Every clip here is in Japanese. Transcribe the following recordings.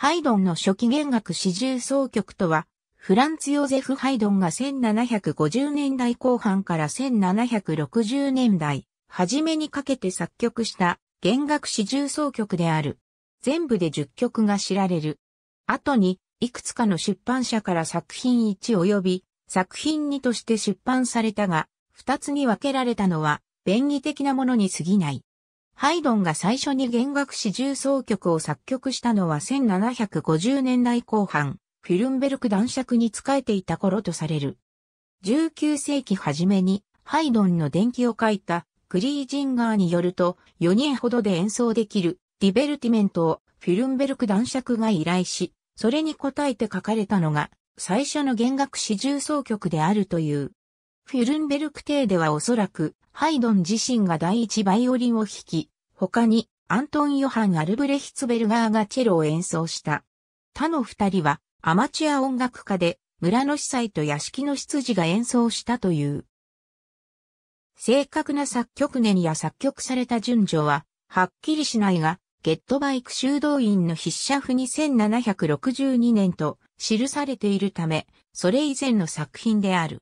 ハイドンの初期弦楽四重奏曲とは、フランツ・ヨゼフ・ハイドンが1750年代後半から1760年代、初めにかけて作曲した弦楽四重奏曲である。全部で10曲が知られる。後に、いくつかの出版社から作品1及び作品2として出版されたが、2つに分けられたのは、便宜的なものに過ぎない。ハイドンが最初に弦楽四重奏曲を作曲したのは1750年代後半、フィルンベルク男爵に仕えていた頃とされる。19世紀初めにハイドンの伝記を書いたクリージンガーによると4人ほどで演奏できるディベルティメントをフィルンベルク男爵が依頼し、それに応えて書かれたのが最初の弦楽四重奏曲であるという。フィルンベルク帝ではおそらくハイドン自身が第一バイオリンを弾き、他にアントン・ヨハン・アルブレヒツベルガーがチェロを演奏した。他の二人はアマチュア音楽家で村の司祭と屋敷の執事が演奏したという。正確な作曲年や作曲された順序ははっきりしないが、ゲットバイク修道院の筆者譜2762年と記されているため、それ以前の作品である。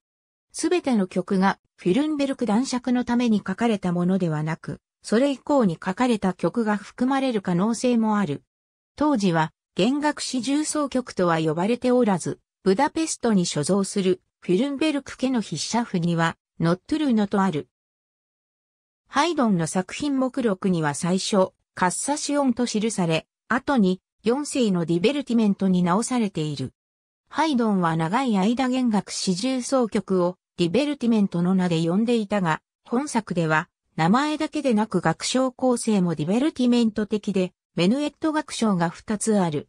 すべての曲がフィルンベルク男爵のために書かれたものではなく、それ以降に書かれた曲が含まれる可能性もある。当時は、弦楽四重奏曲とは呼ばれておらず、ブダペストに所蔵するフィルンベルク家の筆者譜には、ノットルーノとある。ハイドンの作品目録には最初、カッサシオンと記され、後に四世のディベルティメントに直されている。ハイドンは長い間弦楽四重奏曲をリベルティメントの名で呼んでいたが、本作では、名前だけでなく学章構成もリベルティメント的で、メヌエット学章が2つある。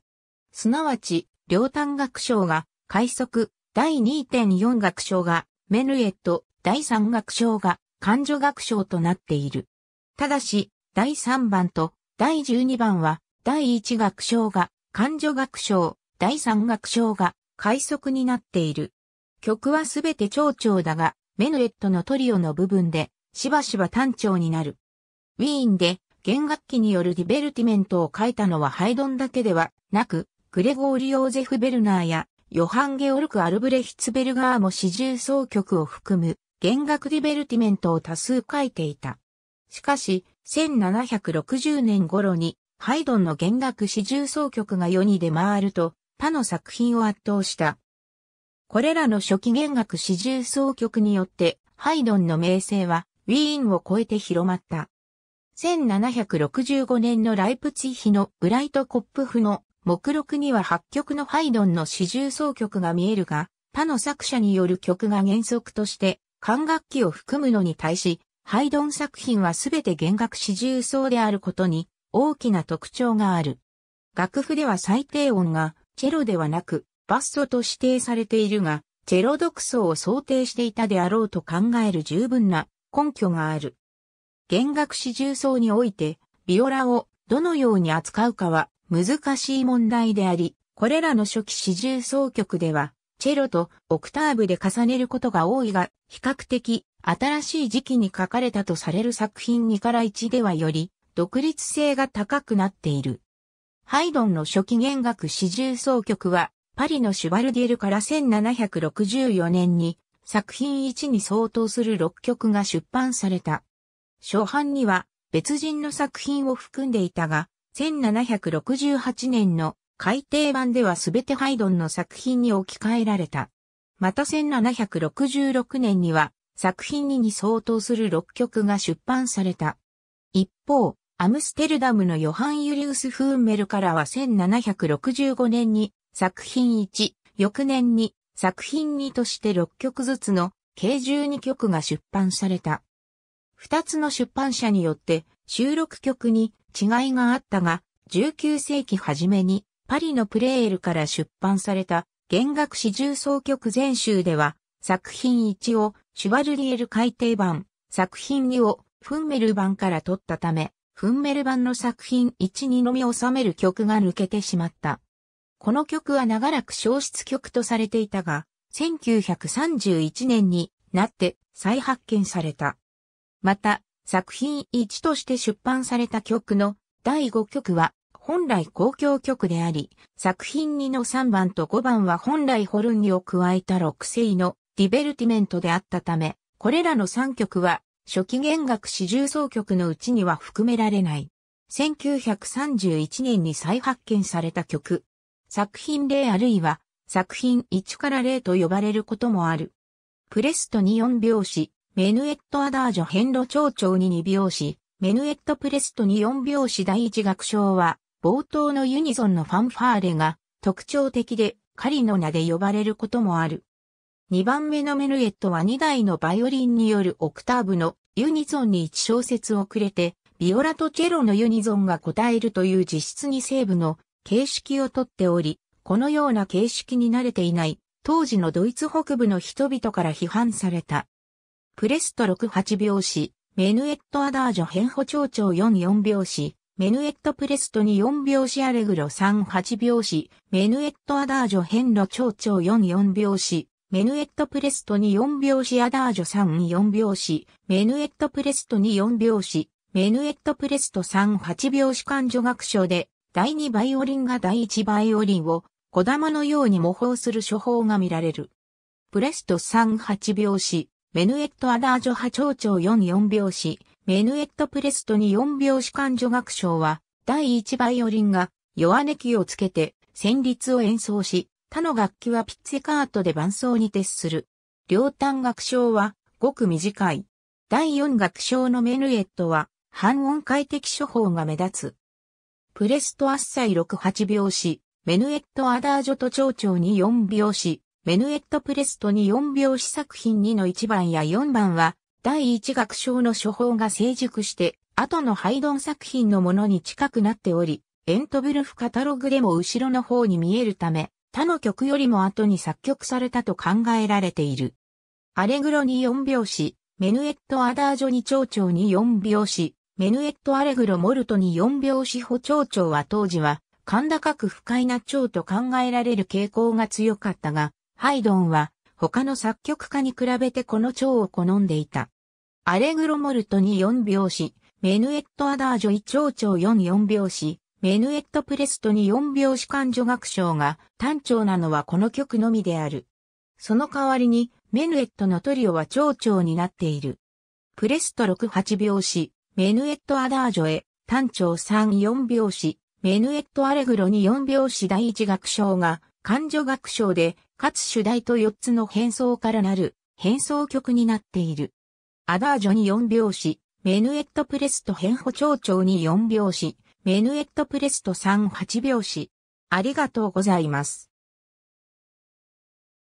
すなわち、両端学章が、快速、第2.4学章が、メヌエット、第3学章が、感女学章となっている。ただし、第3番と第12番は、第1学章が、感女学章、第3学章が、快速になっている。曲はすべて長調だが、メヌエットのトリオの部分で、しばしば単調になる。ウィーンで、弦楽器によるディベルティメントを書いたのはハイドンだけではなく、グレゴーリ・ヨーゼフ・ベルナーや、ヨハン・ゲオルク・アルブレヒツベルガーも四重奏曲を含む、弦楽ディベルティメントを多数書いていた。しかし、1760年頃に、ハイドンの弦楽四重奏曲が世に出回ると、他の作品を圧倒した。これらの初期弦楽四重奏曲によって、ハイドンの名声は、ウィーンを超えて広まった。1765年のライプツィヒのブライトコップフの目録には八曲のハイドンの四重奏曲が見えるが、他の作者による曲が原則として、管楽器を含むのに対し、ハイドン作品はすべて弦楽四重奏であることに大きな特徴がある。楽譜では最低音がチェロではなくバッソと指定されているが、チェロ独奏を想定していたであろうと考える十分な根拠がある。弦楽四重奏において、ビオラをどのように扱うかは難しい問題であり、これらの初期四重奏曲では、チェロとオクターブで重ねることが多いが、比較的新しい時期に書かれたとされる作品2から1ではより、独立性が高くなっている。ハイドンの初期弦楽四重奏曲は、パリのシュバルディエルから1764年に作品1に相当する6曲が出版された。初版には別人の作品を含んでいたが、1768年の改訂版では全てハイドンの作品に置き換えられた。また1766年には作品2に相当する6曲が出版された。一方、アムステルダムのヨハン・ユリウス・フーンメルからは1765年に作品1、翌年に作品2として6曲ずつの計12曲が出版された。2つの出版社によって収録曲に違いがあったが、19世紀初めにパリのプレールから出版された弦楽四重奏曲全集では作品1をシュワルリエル改訂版、作品2をフンメル版から取ったため、フンメル版の作品1にのみ収める曲が抜けてしまった。この曲は長らく消失曲とされていたが、1931年になって再発見された。また、作品1として出版された曲の第5曲は本来公共曲であり、作品2の3番と5番は本来ホルンギを加えた6世のディベルティメントであったため、これらの3曲は初期弦楽四重奏曲のうちには含められない。1931年に再発見された曲、作品例あるいは作品1から例と呼ばれることもある。プレストに4拍子、メヌエットアダージョ変路長長に2拍子、メヌエットプレストに4拍子第1楽章は、冒頭のユニゾンのファンファーレが特徴的で、狩りの名で呼ばれることもある。2番目のメヌエットは2台のバイオリンによるオクターブのユニゾンに1小節遅れて、ビオラとチェロのユニゾンが答えるという実質に西部の形式をとっており、このような形式に慣れていない、当時のドイツ北部の人々から批判された。プレスト68拍子、メヌエットアダージョ変歩長々44拍子、メヌエットプレストに4拍子アレグロ38拍子、メヌエットアダージョ変路長々44拍子、メヌエットプレストに4拍子アダージョ34拍子、メヌエットプレストに4拍子、メヌエットプレスト38拍子感女学章で第2バイオリンが第1バイオリンを小玉のように模倣する処方が見られる。プレスト38拍子、メヌエットアダージョ波長長44拍子、メヌエットプレストに4拍子感女楽章は、第1バイオリンが弱音器をつけて旋律を演奏し、他の楽器はピッツェカートで伴奏に徹する。両端楽章はごく短い。第4楽章のメヌエットは半音階的処方が目立つ。プレストアッサイ68拍子、メヌエットアダージョと蝶々に4拍子、メヌエットプレストに4拍子作品2の1番や4番は、第1楽章の処方が成熟して、後のハイドン作品のものに近くなっており、エントブルフカタログでも後ろの方に見えるため、他の曲よりも後に作曲されたと考えられている。アレグロに4拍子、メヌエットアダージョに蝶々に4拍子、メヌエット・アレグロ・モルトに4拍子歩長調は当時は、甲高く不快な調と考えられる傾向が強かったが、ハイドンは他の作曲家に比べてこの調を好んでいた。アレグロ・モルトに4拍子、メヌエット・アダージョイ長調44拍子、メヌエット・プレストに4拍子間女楽章が単調なのはこの曲のみである。その代わりに、メヌエットのトリオは長調になっている。プレスト6、8拍子、メヌエットアダージョへ、単調3、4拍子、メヌエットアレグロに4拍子第一楽章が、感情楽章で、かつ主題と4つの変奏からなる、変奏曲になっている。アダージョに4拍子、メヌエットプレスト変歩長調に4拍子、メヌエットプレスト3、8拍子。ありがとうございます。